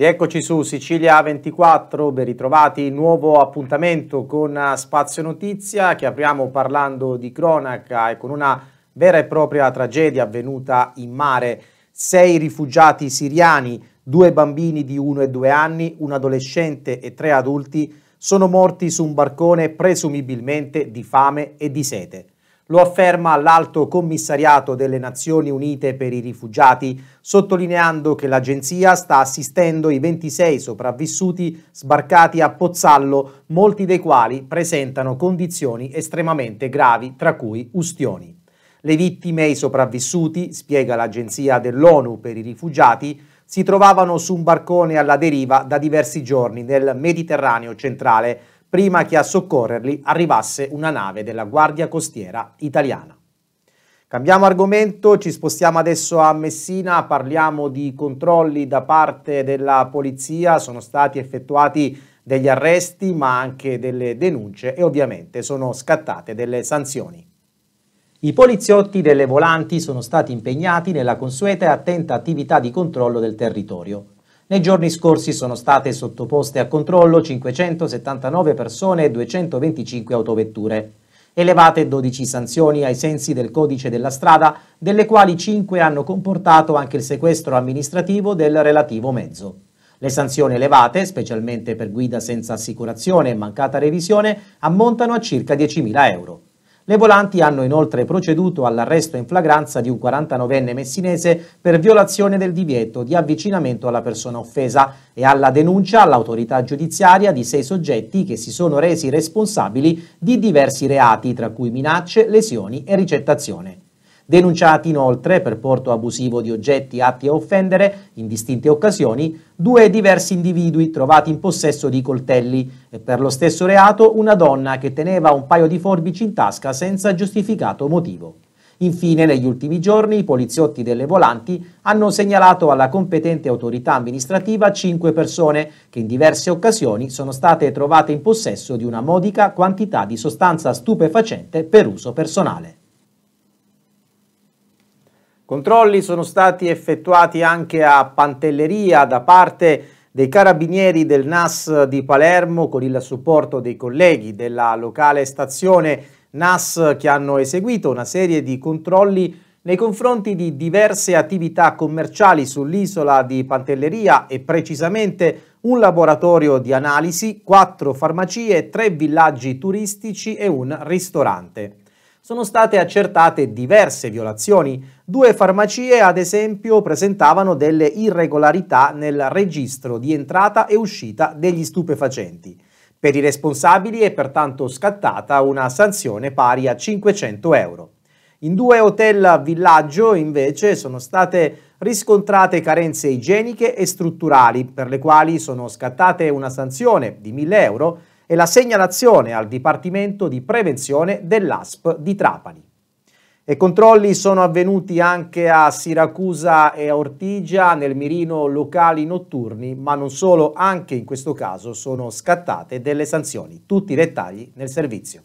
Rieccoci su Sicilia 24, ben ritrovati, nuovo appuntamento con eh, Spazio Notizia che apriamo parlando di cronaca e con una vera e propria tragedia avvenuta in mare. Sei rifugiati siriani, due bambini di 1 e 2 anni, un adolescente e tre adulti sono morti su un barcone presumibilmente di fame e di sete. Lo afferma l'Alto Commissariato delle Nazioni Unite per i Rifugiati, sottolineando che l'agenzia sta assistendo i 26 sopravvissuti sbarcati a Pozzallo, molti dei quali presentano condizioni estremamente gravi, tra cui ustioni. Le vittime e i sopravvissuti, spiega l'agenzia dell'ONU per i rifugiati, si trovavano su un barcone alla deriva da diversi giorni nel Mediterraneo centrale prima che a soccorrerli arrivasse una nave della Guardia Costiera italiana. Cambiamo argomento, ci spostiamo adesso a Messina, parliamo di controlli da parte della polizia, sono stati effettuati degli arresti ma anche delle denunce e ovviamente sono scattate delle sanzioni. I poliziotti delle volanti sono stati impegnati nella consueta e attenta attività di controllo del territorio. Nei giorni scorsi sono state sottoposte a controllo 579 persone e 225 autovetture. Elevate 12 sanzioni ai sensi del codice della strada, delle quali 5 hanno comportato anche il sequestro amministrativo del relativo mezzo. Le sanzioni elevate, specialmente per guida senza assicurazione e mancata revisione, ammontano a circa 10.000 euro. Le volanti hanno inoltre proceduto all'arresto in flagranza di un 49enne messinese per violazione del divieto di avvicinamento alla persona offesa e alla denuncia all'autorità giudiziaria di sei soggetti che si sono resi responsabili di diversi reati, tra cui minacce, lesioni e ricettazione. Denunciati inoltre per porto abusivo di oggetti atti a offendere, in distinte occasioni, due diversi individui trovati in possesso di coltelli e per lo stesso reato una donna che teneva un paio di forbici in tasca senza giustificato motivo. Infine, negli ultimi giorni, i poliziotti delle volanti hanno segnalato alla competente autorità amministrativa cinque persone che in diverse occasioni sono state trovate in possesso di una modica quantità di sostanza stupefacente per uso personale. Controlli sono stati effettuati anche a Pantelleria da parte dei carabinieri del NAS di Palermo con il supporto dei colleghi della locale stazione NAS che hanno eseguito una serie di controlli nei confronti di diverse attività commerciali sull'isola di Pantelleria e precisamente un laboratorio di analisi, quattro farmacie, tre villaggi turistici e un ristorante. Sono state accertate diverse violazioni Due farmacie, ad esempio, presentavano delle irregolarità nel registro di entrata e uscita degli stupefacenti. Per i responsabili è pertanto scattata una sanzione pari a 500 euro. In due hotel villaggio invece sono state riscontrate carenze igieniche e strutturali per le quali sono scattate una sanzione di 1000 euro e la segnalazione al Dipartimento di Prevenzione dell'ASP di Trapani. E controlli sono avvenuti anche a Siracusa e a Ortigia nel mirino locali notturni, ma non solo, anche in questo caso sono scattate delle sanzioni. Tutti i dettagli nel servizio.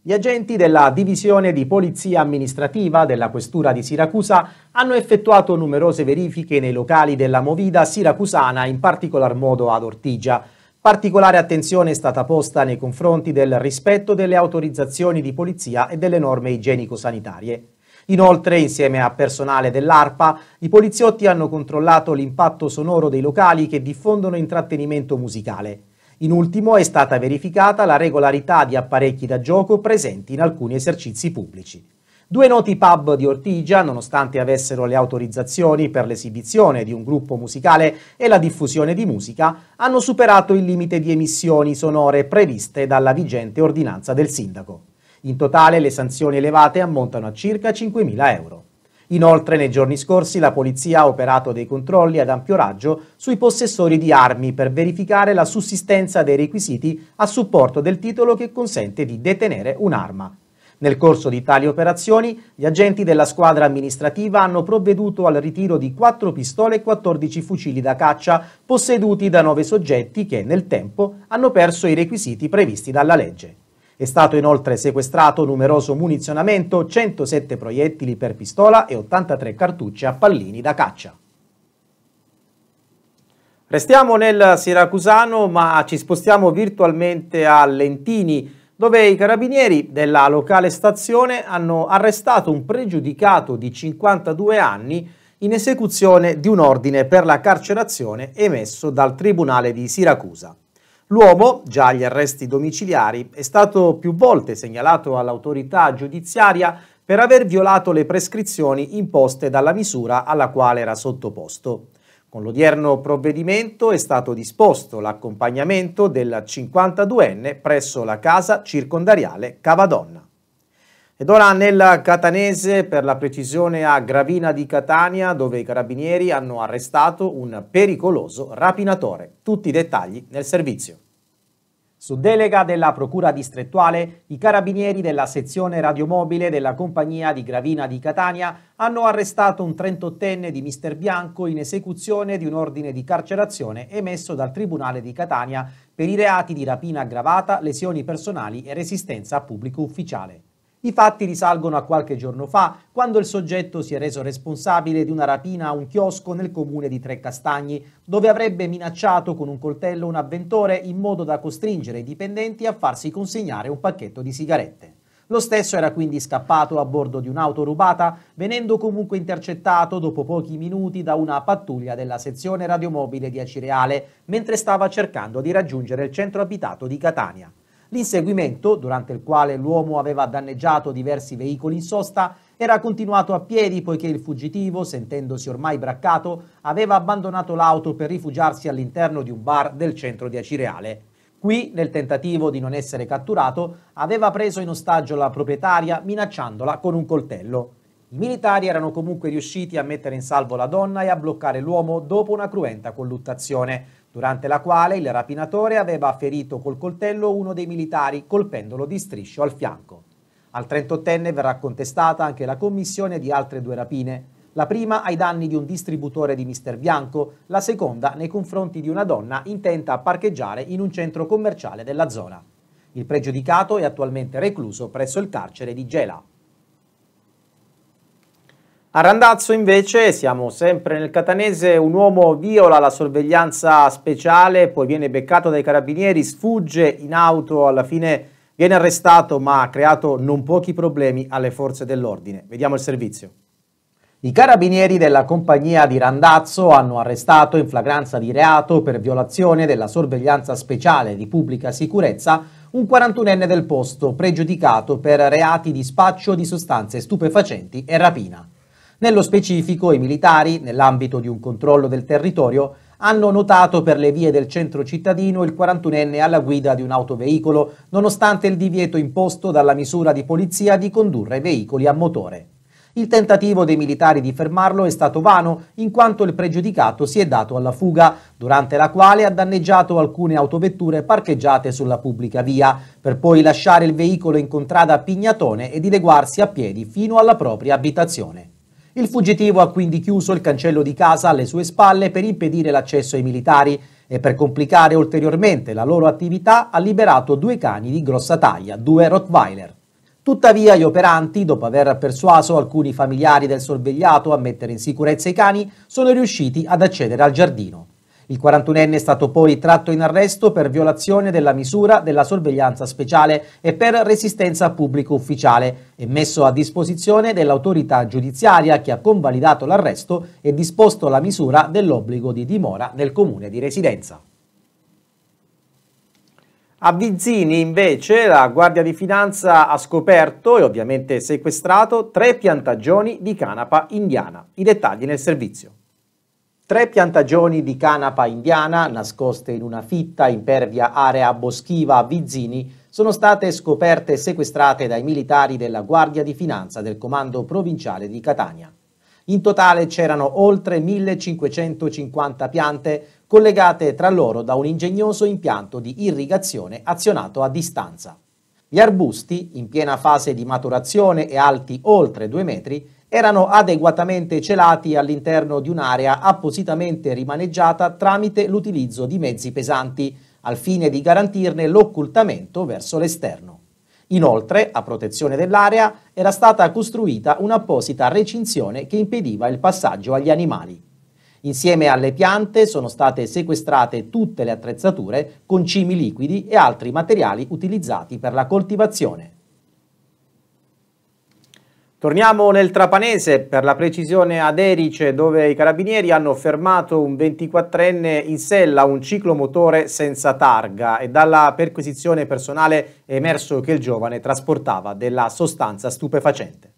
Gli agenti della Divisione di Polizia Amministrativa della Questura di Siracusa hanno effettuato numerose verifiche nei locali della Movida siracusana, in particolar modo ad Ortigia, Particolare attenzione è stata posta nei confronti del rispetto delle autorizzazioni di polizia e delle norme igienico-sanitarie. Inoltre, insieme a personale dell'ARPA, i poliziotti hanno controllato l'impatto sonoro dei locali che diffondono intrattenimento musicale. In ultimo è stata verificata la regolarità di apparecchi da gioco presenti in alcuni esercizi pubblici. Due noti pub di Ortigia, nonostante avessero le autorizzazioni per l'esibizione di un gruppo musicale e la diffusione di musica, hanno superato il limite di emissioni sonore previste dalla vigente ordinanza del sindaco. In totale le sanzioni elevate ammontano a circa 5.000 euro. Inoltre nei giorni scorsi la polizia ha operato dei controlli ad ampio raggio sui possessori di armi per verificare la sussistenza dei requisiti a supporto del titolo che consente di detenere un'arma, nel corso di tali operazioni, gli agenti della squadra amministrativa hanno provveduto al ritiro di 4 pistole e 14 fucili da caccia, posseduti da 9 soggetti che, nel tempo, hanno perso i requisiti previsti dalla legge. È stato inoltre sequestrato numeroso munizionamento, 107 proiettili per pistola e 83 cartucce a pallini da caccia. Restiamo nel Siracusano, ma ci spostiamo virtualmente a Lentini, dove i carabinieri della locale stazione hanno arrestato un pregiudicato di 52 anni in esecuzione di un ordine per la carcerazione emesso dal Tribunale di Siracusa. L'uomo, già agli arresti domiciliari, è stato più volte segnalato all'autorità giudiziaria per aver violato le prescrizioni imposte dalla misura alla quale era sottoposto. Con l'odierno provvedimento è stato disposto l'accompagnamento della 52enne presso la casa circondariale Cavadonna. Ed ora nel catanese, per la precisione a Gravina di Catania, dove i carabinieri hanno arrestato un pericoloso rapinatore. Tutti i dettagli nel servizio. Su delega della Procura distrettuale, i carabinieri della sezione radiomobile della compagnia di Gravina di Catania hanno arrestato un 38enne di Mister Bianco in esecuzione di un ordine di carcerazione emesso dal Tribunale di Catania per i reati di rapina aggravata, lesioni personali e resistenza a pubblico ufficiale. I fatti risalgono a qualche giorno fa, quando il soggetto si è reso responsabile di una rapina a un chiosco nel comune di Trecastagni, dove avrebbe minacciato con un coltello un avventore in modo da costringere i dipendenti a farsi consegnare un pacchetto di sigarette. Lo stesso era quindi scappato a bordo di un'auto rubata, venendo comunque intercettato dopo pochi minuti da una pattuglia della sezione radiomobile di Acireale, mentre stava cercando di raggiungere il centro abitato di Catania. L'inseguimento, durante il quale l'uomo aveva danneggiato diversi veicoli in sosta, era continuato a piedi poiché il fuggitivo, sentendosi ormai braccato, aveva abbandonato l'auto per rifugiarsi all'interno di un bar del centro di Acireale. Qui, nel tentativo di non essere catturato, aveva preso in ostaggio la proprietaria minacciandola con un coltello. I militari erano comunque riusciti a mettere in salvo la donna e a bloccare l'uomo dopo una cruenta colluttazione, durante la quale il rapinatore aveva ferito col coltello uno dei militari colpendolo di striscio al fianco. Al 38enne verrà contestata anche la commissione di altre due rapine, la prima ai danni di un distributore di Mister Bianco, la seconda nei confronti di una donna intenta a parcheggiare in un centro commerciale della zona. Il pregiudicato è attualmente recluso presso il carcere di Gela. A Randazzo invece siamo sempre nel catanese, un uomo viola la sorveglianza speciale, poi viene beccato dai carabinieri, sfugge in auto, alla fine viene arrestato ma ha creato non pochi problemi alle forze dell'ordine. Vediamo il servizio. I carabinieri della compagnia di Randazzo hanno arrestato in flagranza di reato per violazione della sorveglianza speciale di pubblica sicurezza un 41enne del posto pregiudicato per reati di spaccio di sostanze stupefacenti e rapina. Nello specifico, i militari, nell'ambito di un controllo del territorio, hanno notato per le vie del centro cittadino il 41enne alla guida di un autoveicolo, nonostante il divieto imposto dalla misura di polizia di condurre veicoli a motore. Il tentativo dei militari di fermarlo è stato vano, in quanto il pregiudicato si è dato alla fuga, durante la quale ha danneggiato alcune autovetture parcheggiate sulla pubblica via, per poi lasciare il veicolo in contrada a Pignatone e dileguarsi a piedi fino alla propria abitazione. Il fuggitivo ha quindi chiuso il cancello di casa alle sue spalle per impedire l'accesso ai militari e per complicare ulteriormente la loro attività ha liberato due cani di grossa taglia, due Rottweiler. Tuttavia gli operanti, dopo aver persuaso alcuni familiari del sorvegliato a mettere in sicurezza i cani, sono riusciti ad accedere al giardino. Il 41enne è stato poi tratto in arresto per violazione della misura della sorveglianza speciale e per resistenza pubblico ufficiale e messo a disposizione dell'autorità giudiziaria che ha convalidato l'arresto e disposto la misura dell'obbligo di dimora nel comune di residenza. A Vizzini invece la Guardia di Finanza ha scoperto e ovviamente sequestrato tre piantagioni di canapa indiana. I dettagli nel servizio. Tre piantagioni di canapa indiana, nascoste in una fitta impervia area boschiva a Vizzini, sono state scoperte e sequestrate dai militari della Guardia di Finanza del Comando Provinciale di Catania. In totale c'erano oltre 1550 piante collegate tra loro da un ingegnoso impianto di irrigazione azionato a distanza. Gli arbusti, in piena fase di maturazione e alti oltre 2 metri, erano adeguatamente celati all'interno di un'area appositamente rimaneggiata tramite l'utilizzo di mezzi pesanti, al fine di garantirne l'occultamento verso l'esterno. Inoltre, a protezione dell'area, era stata costruita un'apposita recinzione che impediva il passaggio agli animali. Insieme alle piante sono state sequestrate tutte le attrezzature con cimi liquidi e altri materiali utilizzati per la coltivazione. Torniamo nel Trapanese, per la precisione ad Erice, dove i carabinieri hanno fermato un 24enne in sella, un ciclomotore senza targa e dalla perquisizione personale è emerso che il giovane trasportava della sostanza stupefacente.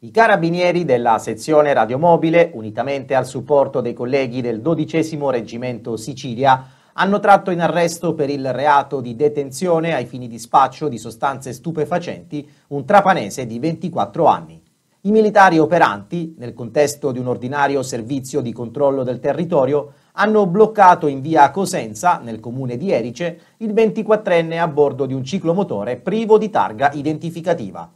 I carabinieri della sezione radiomobile, unitamente al supporto dei colleghi del 12 Reggimento Sicilia, hanno tratto in arresto per il reato di detenzione ai fini di spaccio di sostanze stupefacenti un trapanese di 24 anni. I militari operanti, nel contesto di un ordinario servizio di controllo del territorio, hanno bloccato in via Cosenza, nel comune di Erice, il 24enne a bordo di un ciclomotore privo di targa identificativa.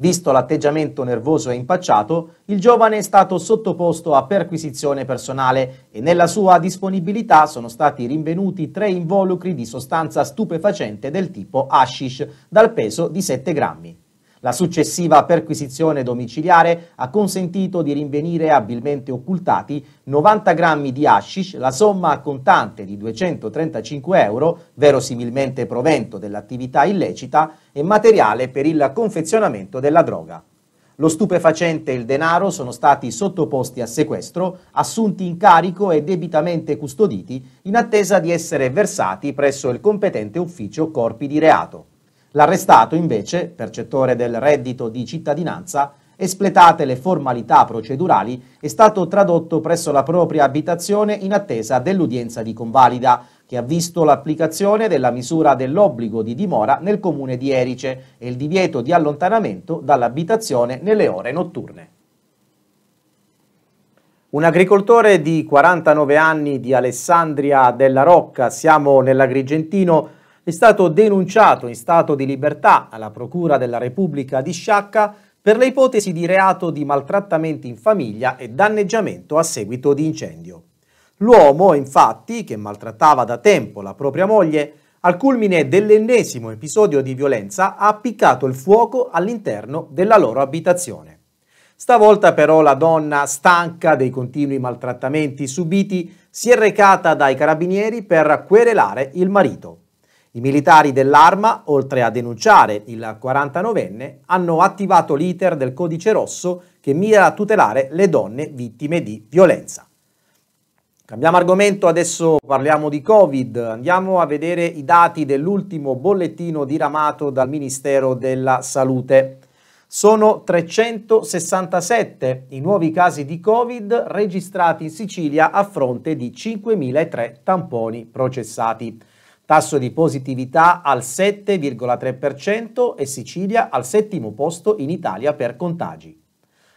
Visto l'atteggiamento nervoso e impacciato, il giovane è stato sottoposto a perquisizione personale e nella sua disponibilità sono stati rinvenuti tre involucri di sostanza stupefacente del tipo hashish, dal peso di 7 grammi. La successiva perquisizione domiciliare ha consentito di rinvenire abilmente occultati 90 grammi di hashish, la somma contante di 235 euro, verosimilmente provento dell'attività illecita, e materiale per il confezionamento della droga. Lo stupefacente e il denaro sono stati sottoposti a sequestro, assunti in carico e debitamente custoditi in attesa di essere versati presso il competente ufficio corpi di reato. L'arrestato, invece, percettore del reddito di cittadinanza, espletate le formalità procedurali, è stato tradotto presso la propria abitazione in attesa dell'udienza di convalida, che ha visto l'applicazione della misura dell'obbligo di dimora nel comune di Erice e il divieto di allontanamento dall'abitazione nelle ore notturne. Un agricoltore di 49 anni di Alessandria della Rocca, siamo nell'Agrigentino, è stato denunciato in stato di libertà alla Procura della Repubblica di Sciacca per le ipotesi di reato di maltrattamenti in famiglia e danneggiamento a seguito di incendio. L'uomo, infatti, che maltrattava da tempo la propria moglie, al culmine dell'ennesimo episodio di violenza ha appiccato il fuoco all'interno della loro abitazione. Stavolta però la donna, stanca dei continui maltrattamenti subiti, si è recata dai carabinieri per querelare il marito. I militari dell'Arma, oltre a denunciare il 49enne, hanno attivato l'iter del codice rosso che mira a tutelare le donne vittime di violenza. Cambiamo argomento, adesso parliamo di Covid. Andiamo a vedere i dati dell'ultimo bollettino diramato dal Ministero della Salute. Sono 367 i nuovi casi di Covid registrati in Sicilia a fronte di 5.003 tamponi processati tasso di positività al 7,3% e Sicilia al settimo posto in Italia per contagi.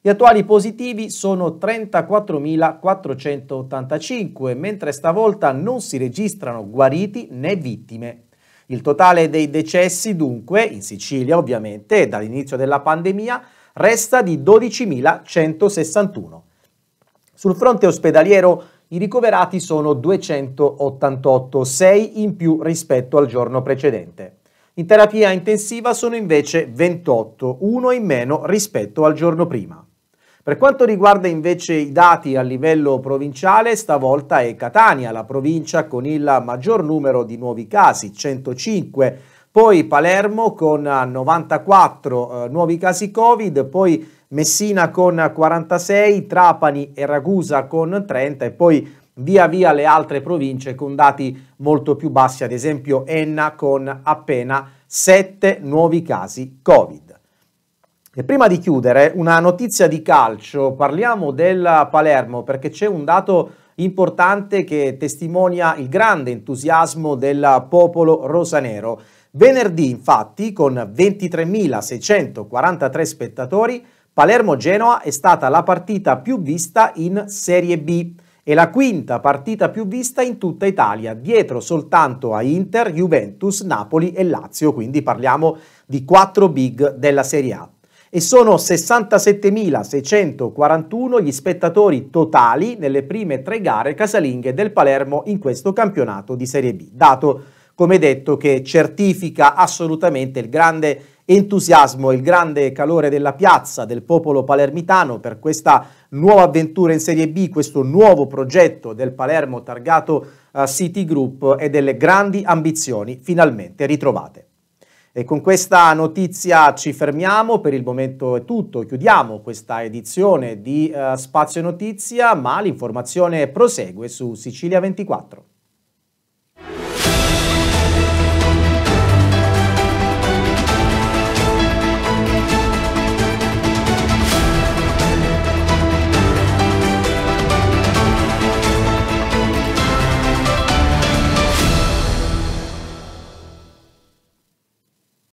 Gli attuali positivi sono 34.485, mentre stavolta non si registrano guariti né vittime. Il totale dei decessi dunque, in Sicilia ovviamente, dall'inizio della pandemia, resta di 12.161. Sul fronte ospedaliero i ricoverati sono 288, 6 in più rispetto al giorno precedente. In terapia intensiva sono invece 28, 1 in meno rispetto al giorno prima. Per quanto riguarda invece i dati a livello provinciale, stavolta è Catania la provincia con il maggior numero di nuovi casi, 105, poi Palermo con 94 eh, nuovi casi Covid, poi Messina con 46, Trapani e Ragusa con 30 e poi via via le altre province con dati molto più bassi, ad esempio Enna con appena 7 nuovi casi Covid. E prima di chiudere, una notizia di calcio, parliamo del Palermo perché c'è un dato importante che testimonia il grande entusiasmo del popolo rosanero. Venerdì, infatti, con 23.643 spettatori, Palermo-Genoa è stata la partita più vista in Serie B e la quinta partita più vista in tutta Italia, dietro soltanto a Inter, Juventus, Napoli e Lazio, quindi parliamo di quattro big della Serie A. E sono 67.641 gli spettatori totali nelle prime tre gare casalinghe del Palermo in questo campionato di Serie B, dato come detto che certifica assolutamente il grande entusiasmo e il grande calore della piazza del popolo palermitano per questa nuova avventura in Serie B, questo nuovo progetto del Palermo targato eh, City Group e delle grandi ambizioni finalmente ritrovate. E con questa notizia ci fermiamo, per il momento è tutto, chiudiamo questa edizione di uh, Spazio Notizia, ma l'informazione prosegue su Sicilia 24.